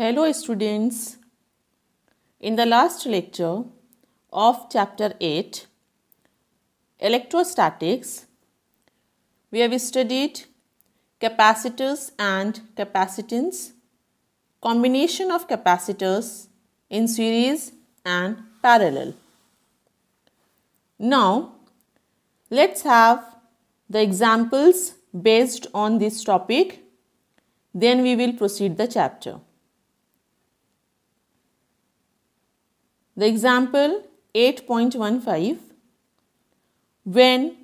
Hello students. In the last lecture of chapter 8 electrostatics we have studied capacitors and capacitance combination of capacitors in series and parallel. Now let's have the examples based on this topic then we will proceed the chapter. The example 8.15 when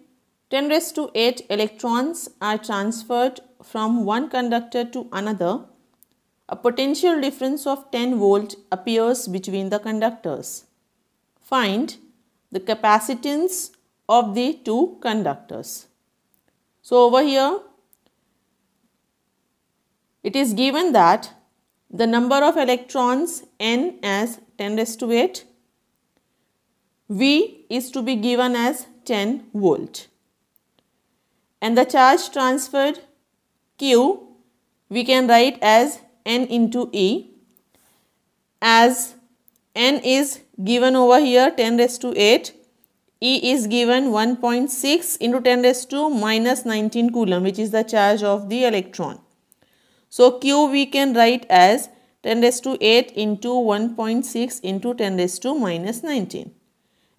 10 raised to 8 electrons are transferred from one conductor to another, a potential difference of 10 volt appears between the conductors. Find the capacitance of the two conductors. So over here, it is given that the number of electrons n as 10 raised to 8. V is to be given as 10 volt. And the charge transferred Q we can write as N into E as N is given over here 10 raised to 8 E is given 1.6 into 10 raised to minus 19 coulomb which is the charge of the electron. So Q we can write as 10 raised to 8 into 1.6 into 10 raised to minus 19.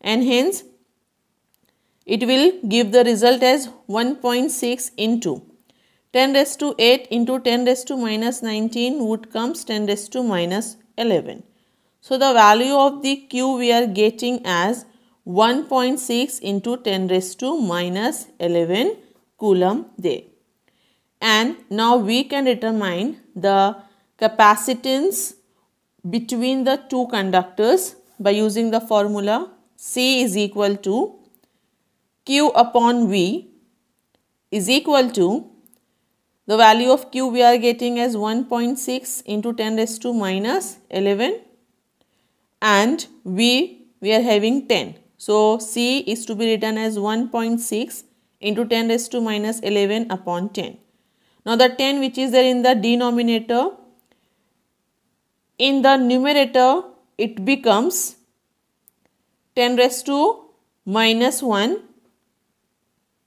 And hence, it will give the result as 1.6 into 10 raised to 8 into 10 raised to minus 19 would comes 10 raised to minus 11. So, the value of the Q we are getting as 1.6 into 10 raised to minus 11 coulomb there. And now we can determine the capacitance between the two conductors by using the formula C is equal to Q upon V is equal to the value of Q we are getting as 1.6 into 10 raised to minus 11 and V we are having 10. So C is to be written as 1.6 into 10 raised to minus 11 upon 10. Now the 10 which is there in the denominator in the numerator, it becomes 10 raised to minus 1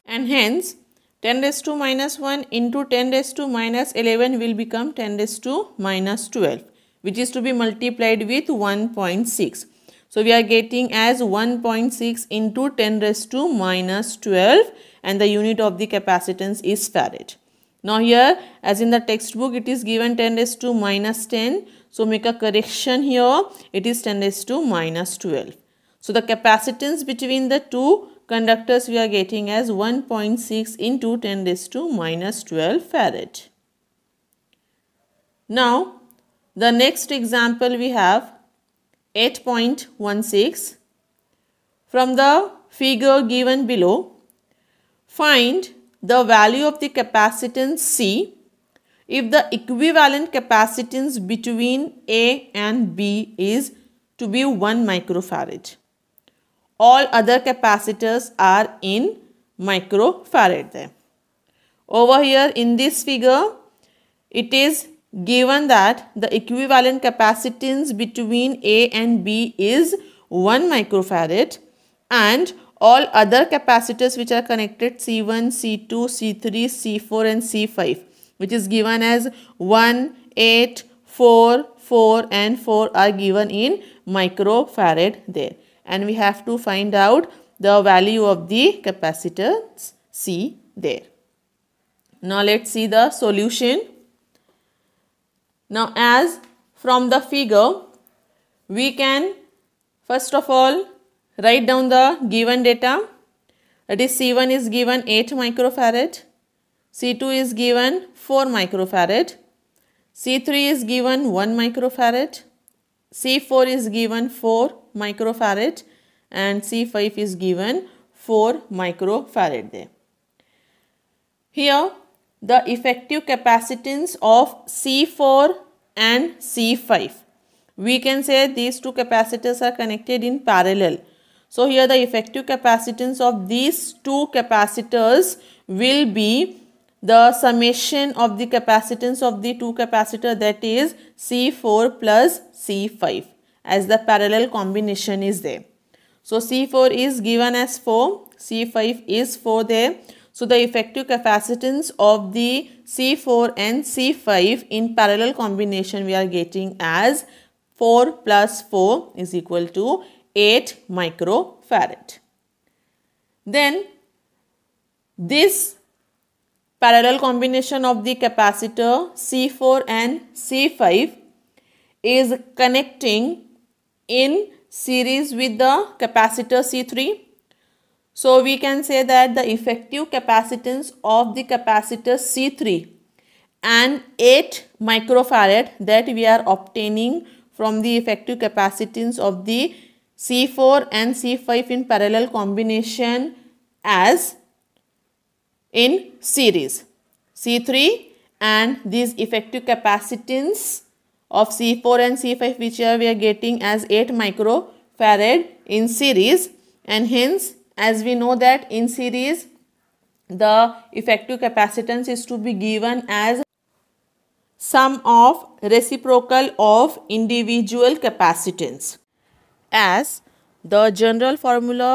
and hence 10 raised to minus 1 into 10 raised to minus 11 will become 10 raised to minus 12 which is to be multiplied with 1.6. So we are getting as 1.6 into 10 raised to minus 12 and the unit of the capacitance is farad. Now here as in the textbook it is given 10 raised to minus 10 so make a correction here. It is 10 raised to minus 12. So the capacitance between the two conductors we are getting as 1.6 into 10 raised to minus 12 farad. Now the next example we have 8.16. From the figure given below, find the value of the capacitance C if the equivalent capacitance between A and B is to be 1 microfarad. All other capacitors are in microfarad there. Over here in this figure, it is given that the equivalent capacitance between A and B is 1 microfarad and all other capacitors which are connected C1, C2, C3, C4 and C5 which is given as 1, 8, 4, 4 and 4 are given in microfarad there. And we have to find out the value of the capacitance C there. Now let's see the solution. Now as from the figure, we can first of all write down the given data. That is C1 is given 8 microfarad. C2 is given 4 microfarad. C3 is given 1 microfarad. C4 is given 4 microfarad and C5 is given 4 microfarad there. Here the effective capacitance of C4 and C5. We can say these two capacitors are connected in parallel. So here the effective capacitance of these two capacitors will be the summation of the capacitance of the two capacitor that is C4 plus C5 as the parallel combination is there. So C4 is given as 4, C5 is 4 there. So the effective capacitance of the C4 and C5 in parallel combination we are getting as 4 plus 4 is equal to 8 microfarad. Then this parallel combination of the capacitor C4 and C5 is connecting in series with the capacitor C3. So we can say that the effective capacitance of the capacitor C3 and 8 microfarad that we are obtaining from the effective capacitance of the C4 and C5 in parallel combination as in series. C3 and these effective capacitance of C4 and C5 which we are getting as 8 microfarad in series and hence as we know that in series the effective capacitance is to be given as sum of reciprocal of individual capacitance as the general formula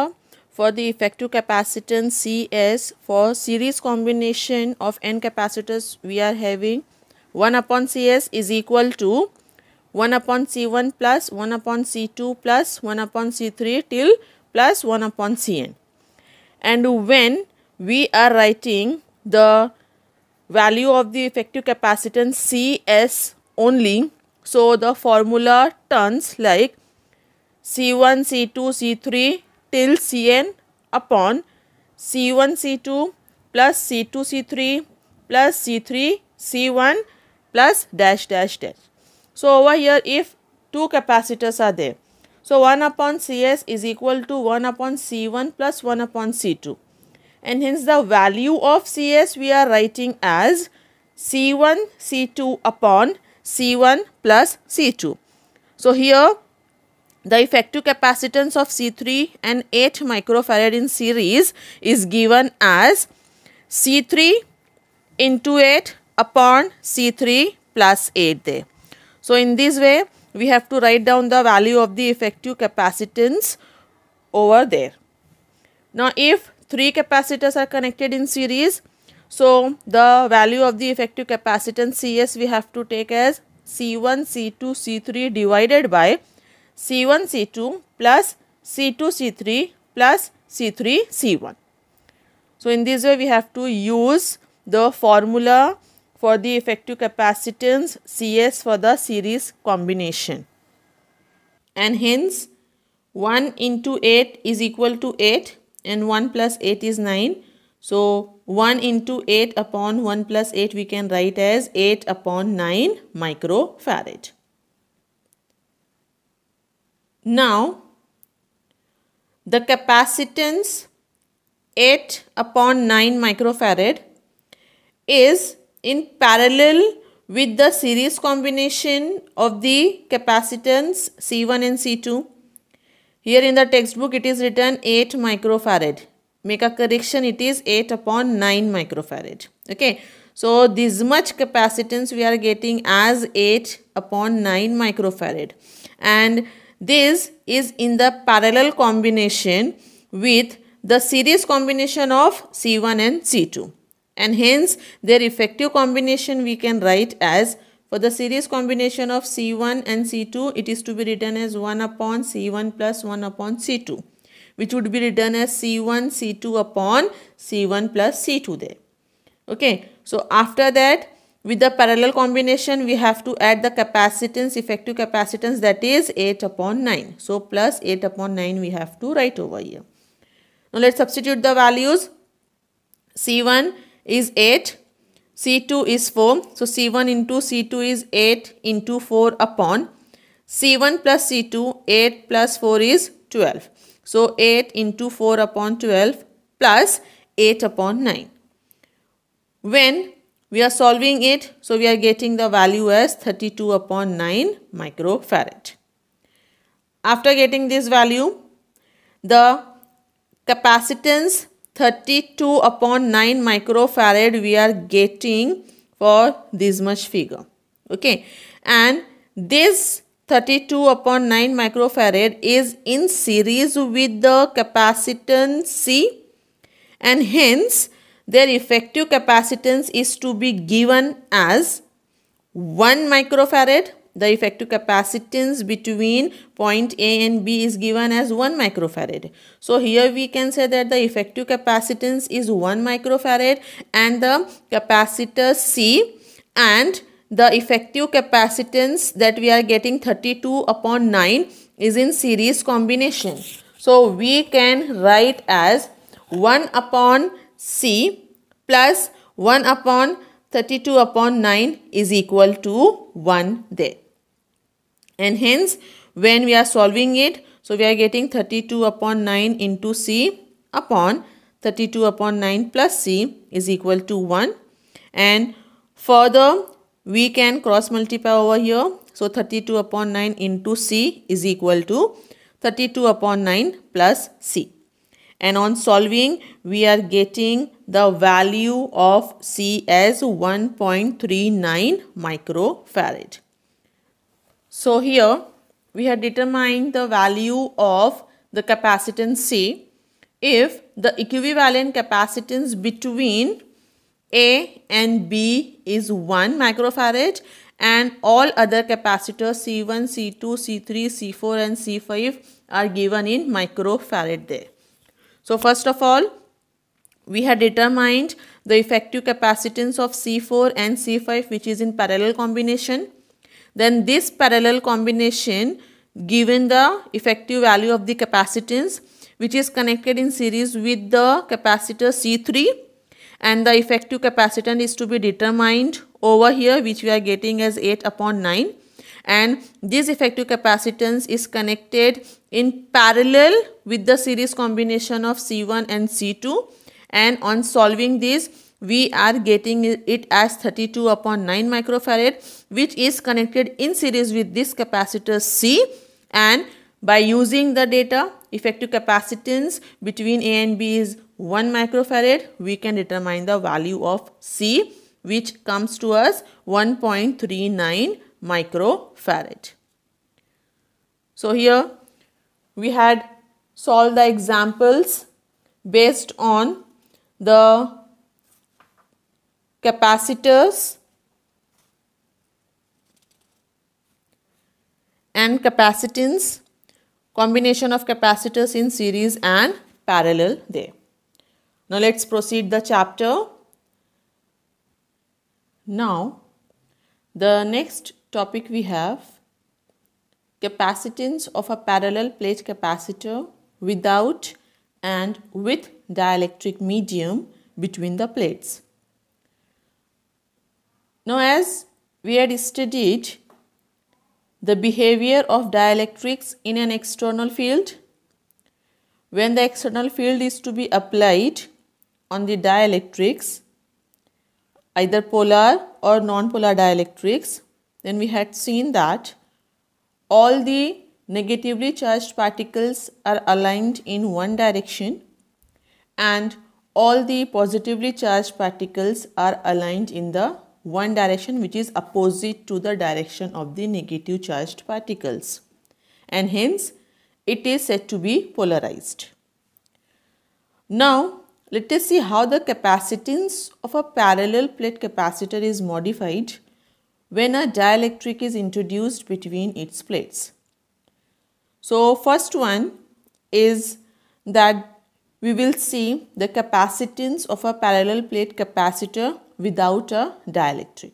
for the effective capacitance Cs for series combination of n capacitors we are having 1 upon Cs is equal to 1 upon C1 plus 1 upon C2 plus 1 upon C3 till plus 1 upon Cn. And when we are writing the value of the effective capacitance Cs only, so the formula turns like C1, C2, C3 till Cn upon C1 C2 plus C2 C3 plus C3 C1 plus dash dash dash. So over here if two capacitors are there. So 1 upon Cs is equal to 1 upon C1 plus 1 upon C2. And hence the value of Cs we are writing as C1 C2 upon C1 plus C2. So here the effective capacitance of C3 and 8 microfarad in series is given as C3 into 8 upon C3 plus 8 there. So, in this way we have to write down the value of the effective capacitance over there. Now, if 3 capacitors are connected in series, so the value of the effective capacitance CS we have to take as C1, C2, C3 divided by C1 C2 plus C2 C3 plus C3 C1. So, in this way we have to use the formula for the effective capacitance Cs for the series combination. And hence 1 into 8 is equal to 8 and 1 plus 8 is 9. So 1 into 8 upon 1 plus 8 we can write as 8 upon 9 microfarad. Now, the capacitance 8 upon 9 microfarad is in parallel with the series combination of the capacitance C1 and C2. Here in the textbook it is written 8 microfarad. Make a correction it is 8 upon 9 microfarad. Okay. So this much capacitance we are getting as 8 upon 9 microfarad and this is in the parallel combination with the series combination of C1 and C2. And hence their effective combination we can write as for the series combination of C1 and C2 it is to be written as 1 upon C1 plus 1 upon C2 which would be written as C1 C2 upon C1 plus C2 there. Okay. So after that with the parallel combination, we have to add the capacitance, effective capacitance that is 8 upon 9. So, plus 8 upon 9 we have to write over here. Now, let's substitute the values. C1 is 8, C2 is 4. So, C1 into C2 is 8 into 4 upon C1 plus C2, 8 plus 4 is 12. So, 8 into 4 upon 12 plus 8 upon 9. When we are solving it. So we are getting the value as 32 upon 9 microfarad. After getting this value, the capacitance 32 upon 9 microfarad we are getting for this much figure. Okay. And this 32 upon 9 microfarad is in series with the capacitance C and hence their effective capacitance is to be given as 1 microfarad. The effective capacitance between point A and B is given as 1 microfarad. So here we can say that the effective capacitance is 1 microfarad and the capacitor C and the effective capacitance that we are getting 32 upon 9 is in series combination. So we can write as 1 upon C plus 1 upon 32 upon 9 is equal to 1 there. And hence, when we are solving it, so we are getting 32 upon 9 into C upon 32 upon 9 plus C is equal to 1. And further, we can cross multiply over here. So 32 upon 9 into C is equal to 32 upon 9 plus C and on solving we are getting the value of C as 1.39 microfarad. So here we have determined the value of the capacitance C if the equivalent capacitance between A and B is 1 microfarad and all other capacitors C1, C2, C3, C4 and C5 are given in microfarad there. So first of all, we had determined the effective capacitance of C4 and C5 which is in parallel combination. Then this parallel combination given the effective value of the capacitance which is connected in series with the capacitor C3 and the effective capacitance is to be determined over here which we are getting as 8 upon 9 and this effective capacitance is connected in parallel with the series combination of C1 and C2 and on solving this we are getting it as 32 upon 9 microfarad which is connected in series with this capacitor C and by using the data effective capacitance between A and B is 1 microfarad we can determine the value of C which comes to us 1.39 microfarad. So here we had solved the examples based on the capacitors and capacitance combination of capacitors in series and parallel there. Now let's proceed the chapter. Now the next topic we have capacitance of a parallel plate capacitor without and with dielectric medium between the plates. Now as we had studied the behavior of dielectrics in an external field, when the external field is to be applied on the dielectrics, either polar or non-polar dielectrics, then we had seen that all the negatively charged particles are aligned in one direction and all the positively charged particles are aligned in the one direction which is opposite to the direction of the negative charged particles and hence it is said to be polarized. Now let us see how the capacitance of a parallel plate capacitor is modified when a dielectric is introduced between its plates. So first one is that we will see the capacitance of a parallel plate capacitor without a dielectric.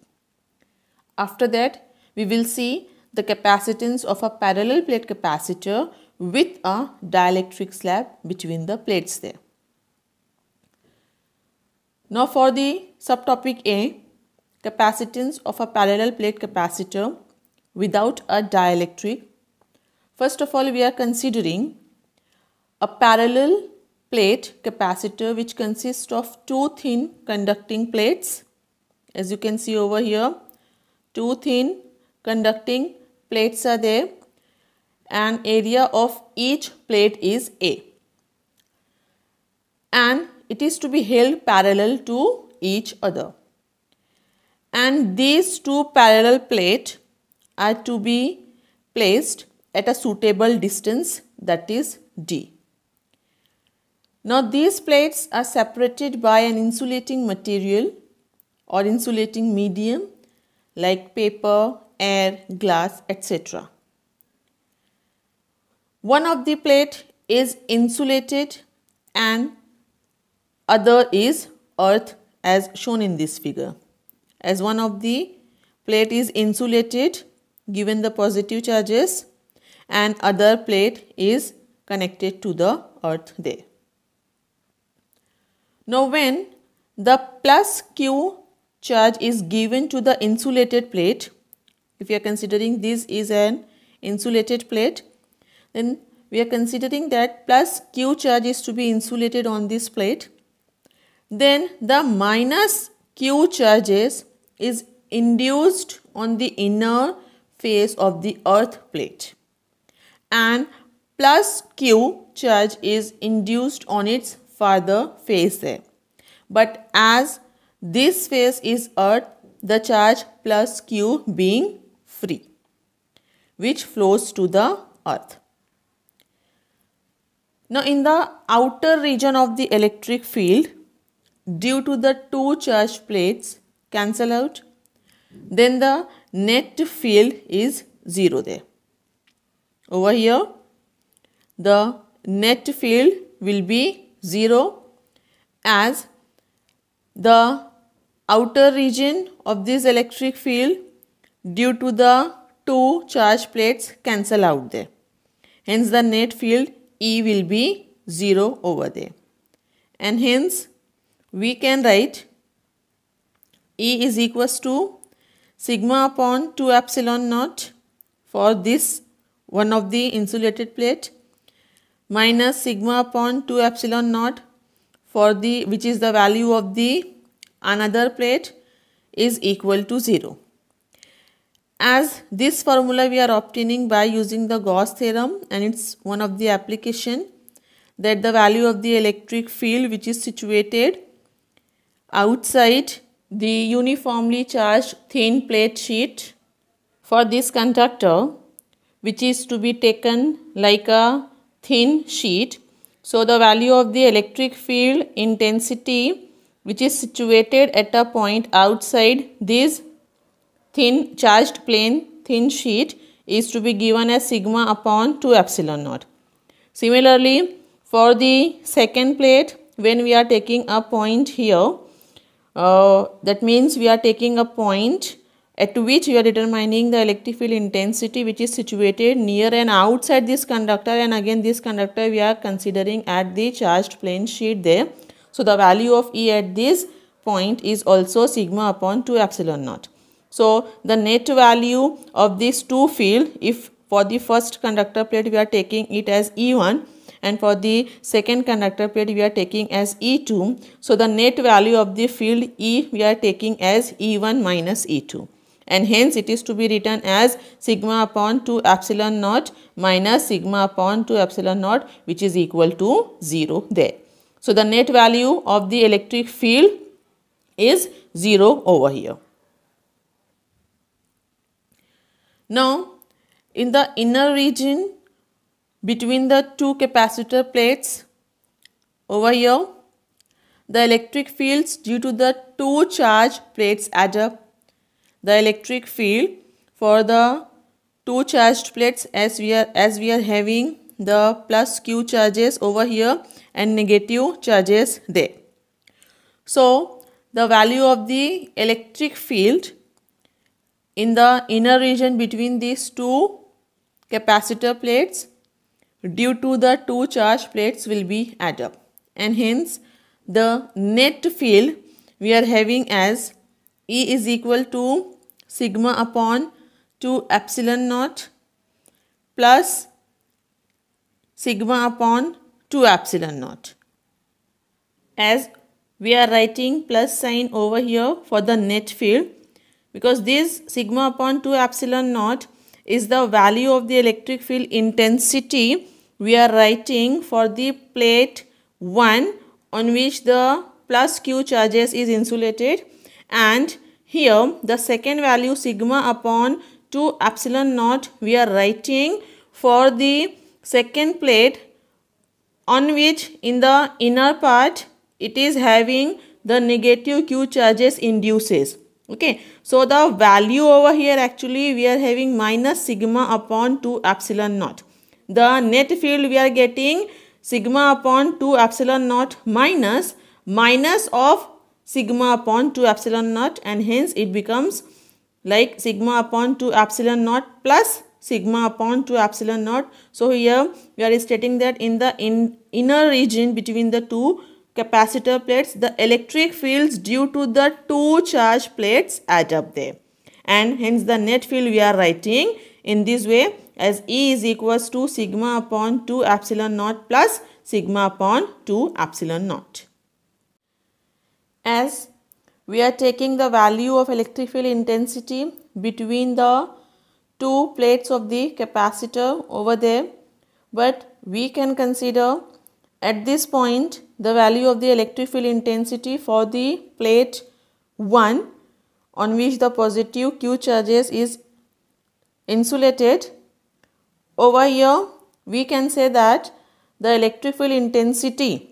After that, we will see the capacitance of a parallel plate capacitor with a dielectric slab between the plates there. Now for the subtopic A, capacitance of a parallel plate capacitor without a dielectric. First of all, we are considering a parallel plate capacitor which consists of two thin conducting plates. As you can see over here, two thin conducting plates are there and area of each plate is A. And it is to be held parallel to each other and these two parallel plate are to be placed at a suitable distance that is D. Now these plates are separated by an insulating material or insulating medium like paper, air, glass etc. One of the plate is insulated and other is earth as shown in this figure as one of the plate is insulated given the positive charges and other plate is connected to the earth there. Now when the plus Q charge is given to the insulated plate, if we are considering this is an insulated plate, then we are considering that plus Q charge is to be insulated on this plate, then the minus Q charges is induced on the inner face of the earth plate and plus Q charge is induced on its farther face But as this face is earth, the charge plus Q being free which flows to the earth. Now in the outer region of the electric field due to the two charge plates cancel out. Then the net field is 0 there. Over here, the net field will be 0 as the outer region of this electric field due to the two charge plates cancel out there. Hence the net field E will be 0 over there. And hence we can write E is equals to sigma upon 2 epsilon naught for this one of the insulated plate minus sigma upon 2 epsilon naught for the which is the value of the another plate is equal to 0. As this formula we are obtaining by using the Gauss theorem and it's one of the application that the value of the electric field which is situated outside the uniformly charged thin plate sheet for this conductor which is to be taken like a thin sheet. So the value of the electric field intensity which is situated at a point outside this thin charged plane thin sheet is to be given as sigma upon 2 epsilon naught. Similarly, for the second plate when we are taking a point here uh, that means we are taking a point at which we are determining the electric field intensity which is situated near and outside this conductor and again this conductor we are considering at the charged plane sheet there. So the value of E at this point is also sigma upon 2 epsilon naught. So the net value of these two field if for the first conductor plate we are taking it as E1 and for the second conductor plate we are taking as E2. So the net value of the field E we are taking as E1 minus E2 and hence it is to be written as sigma upon 2 epsilon naught minus sigma upon 2 epsilon naught which is equal to 0 there. So the net value of the electric field is 0 over here. Now in the inner region between the two capacitor plates over here. The electric fields due to the two charge plates add up. The electric field for the two charged plates as we are as we are having the plus q charges over here and negative charges there. So the value of the electric field in the inner region between these two capacitor plates due to the two charge plates will be add up and hence the net field we are having as E is equal to sigma upon 2 epsilon naught plus sigma upon 2 epsilon naught as we are writing plus sign over here for the net field because this sigma upon 2 epsilon naught is the value of the electric field intensity we are writing for the plate 1 on which the plus q charges is insulated and here the second value sigma upon 2 epsilon naught we are writing for the second plate on which in the inner part it is having the negative q charges induces okay so the value over here actually we are having minus sigma upon 2 epsilon naught the net field we are getting sigma upon 2 epsilon naught minus minus of sigma upon 2 epsilon naught and hence it becomes like sigma upon 2 epsilon naught plus sigma upon 2 epsilon naught. So here we are stating that in the in, inner region between the two capacitor plates, the electric fields due to the two charge plates add up there. And hence the net field we are writing in this way as E is equals to sigma upon 2 epsilon naught plus sigma upon 2 epsilon naught. As we are taking the value of electric field intensity between the two plates of the capacitor over there but we can consider at this point, the value of the electric field intensity for the plate 1 on which the positive Q charges is insulated. Over here, we can say that the electric field intensity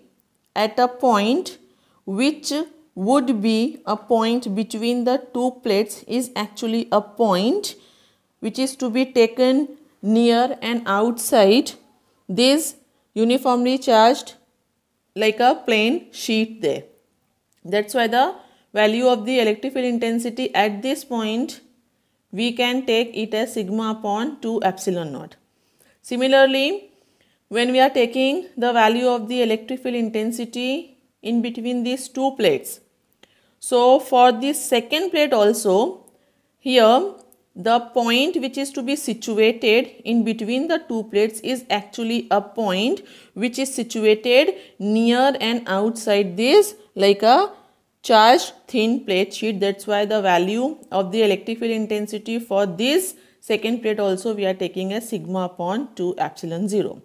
at a point which would be a point between the two plates is actually a point which is to be taken near and outside. This uniformly charged like a plain sheet there. That's why the value of the electric field intensity at this point we can take it as sigma upon 2 epsilon naught. Similarly, when we are taking the value of the electric field intensity in between these two plates. So, for this second plate also, here the point which is to be situated in between the two plates is actually a point which is situated near and outside this like a charged thin plate sheet. That's why the value of the electric field intensity for this second plate also we are taking as sigma upon 2 epsilon 0.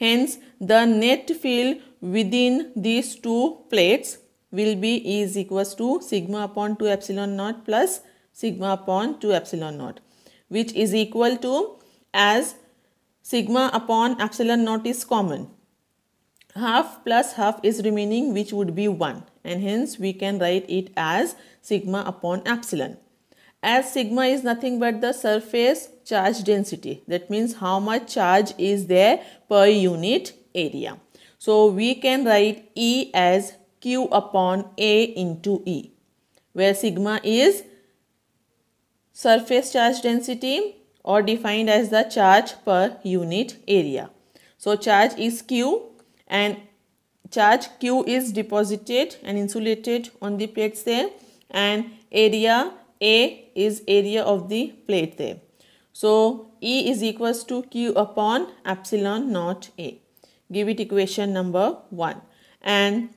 Hence, the net field within these two plates will be is equals to sigma upon 2 epsilon naught plus sigma upon 2 epsilon naught which is equal to as sigma upon epsilon naught is common. Half plus half is remaining which would be 1 and hence we can write it as sigma upon epsilon. As sigma is nothing but the surface charge density that means how much charge is there per unit area. So we can write E as Q upon A into E where sigma is surface charge density or defined as the charge per unit area. So charge is Q and charge Q is deposited and insulated on the plate there and area A is area of the plate there. So E is equals to Q upon epsilon naught A. Give it equation number 1 and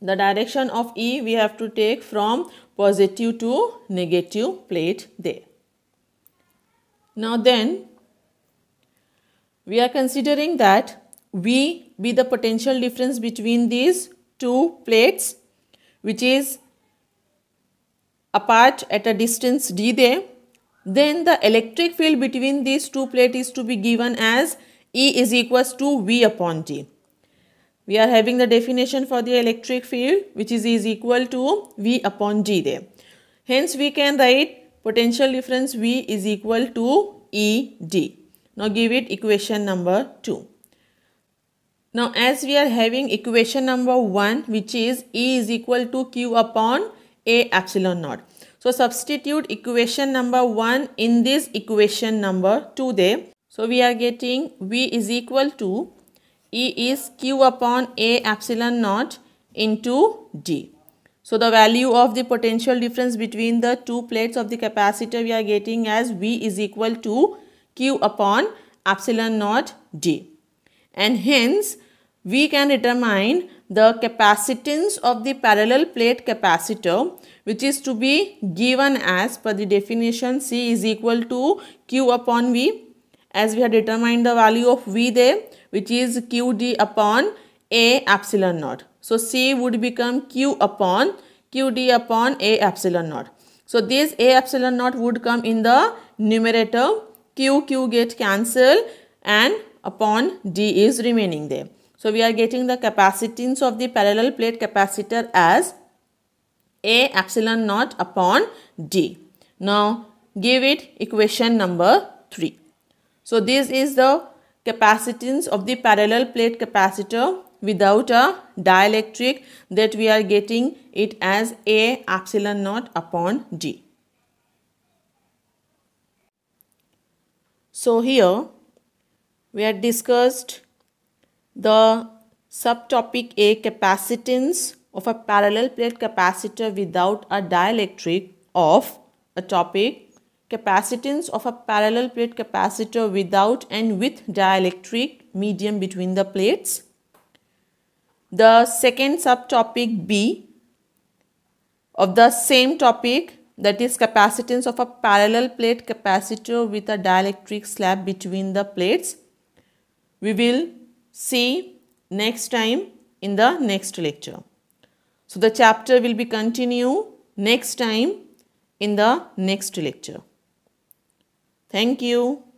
the direction of E we have to take from positive to negative plate there. Now then we are considering that V be the potential difference between these two plates which is apart at a distance d there then the electric field between these two plates is to be given as E is equals to V upon T we are having the definition for the electric field which is, is equal to V upon G there. Hence we can write potential difference V is equal to ED. Now give it equation number 2. Now as we are having equation number 1 which is E is equal to Q upon A epsilon naught. So substitute equation number 1 in this equation number 2 there. So we are getting V is equal to E is Q upon A epsilon naught into D. So the value of the potential difference between the two plates of the capacitor we are getting as V is equal to Q upon epsilon naught D. And hence we can determine the capacitance of the parallel plate capacitor which is to be given as per the definition C is equal to Q upon V. As we have determined the value of V there, which is QD upon A epsilon naught. So C would become Q upon QD upon A epsilon naught. So this A epsilon naught would come in the numerator. Q, Q get cancelled and upon D is remaining there. So we are getting the capacitance of the parallel plate capacitor as A epsilon naught upon D. Now give it equation number 3. So this is the capacitance of the parallel plate capacitor without a dielectric that we are getting it as A epsilon naught upon D. So here we are discussed the subtopic A capacitance of a parallel plate capacitor without a dielectric of a topic capacitance of a parallel plate capacitor without and with dielectric medium between the plates. The second subtopic B of the same topic that is capacitance of a parallel plate capacitor with a dielectric slab between the plates. We will see next time in the next lecture. So the chapter will be continue next time in the next lecture. Thank you.